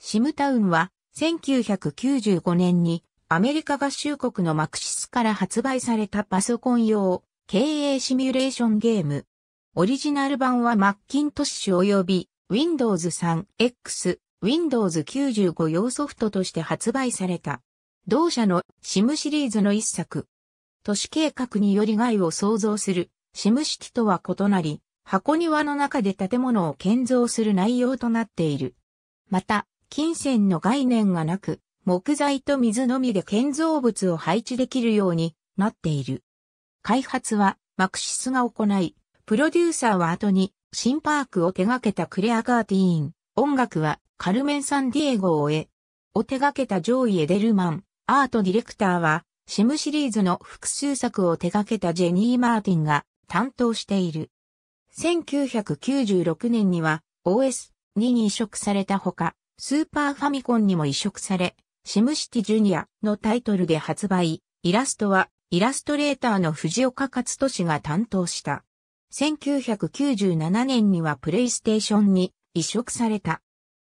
シムタウンは1995年にアメリカ合衆国のマクシスから発売されたパソコン用経営シミュレーションゲーム。オリジナル版はマッキントッシュ及び Windows 3X、Windows 95用ソフトとして発売された。同社のシムシリーズの一作。都市計画により害を創造するシム式とは異なり、箱庭の中で建物を建造する内容となっている。また、金銭の概念がなく、木材と水のみで建造物を配置できるようになっている。開発はマクシスが行い、プロデューサーは後に新パークを手掛けたクレア・ガーティーン、音楽はカルメン・サンディエゴを終え、を手掛けたジョイ・エデルマン、アートディレクターは、シムシリーズの複数作を手掛けたジェニー・マーティンが担当している。1996年には OS に移植されたほか、スーパーファミコンにも移植され、シムシティジュニアのタイトルで発売、イラストはイラストレーターの藤岡勝利が担当した。1997年にはプレイステーションに移植された。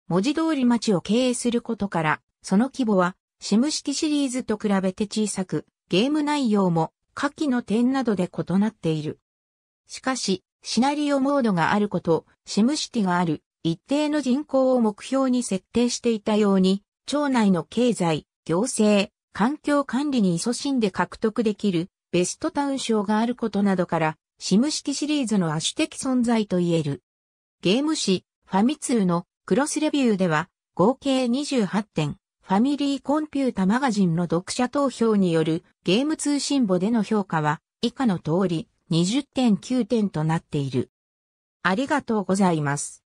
文字通り街を経営することから、その規模はシム式シリーズと比べて小さく、ゲーム内容も下記の点などで異なっている。しかし、シナリオモードがあること、シムシティがある、一定の人口を目標に設定していたように、町内の経済、行政、環境管理に勤しんで獲得できるベストタウン賞があることなどから、シム式シリーズの亜種的存在と言える。ゲーム誌、ファミツーのクロスレビューでは、合計28点、ファミリーコンピュータマガジンの読者投票によるゲーム通信簿での評価は、以下の通り、20.9点となっている。ありがとうございます。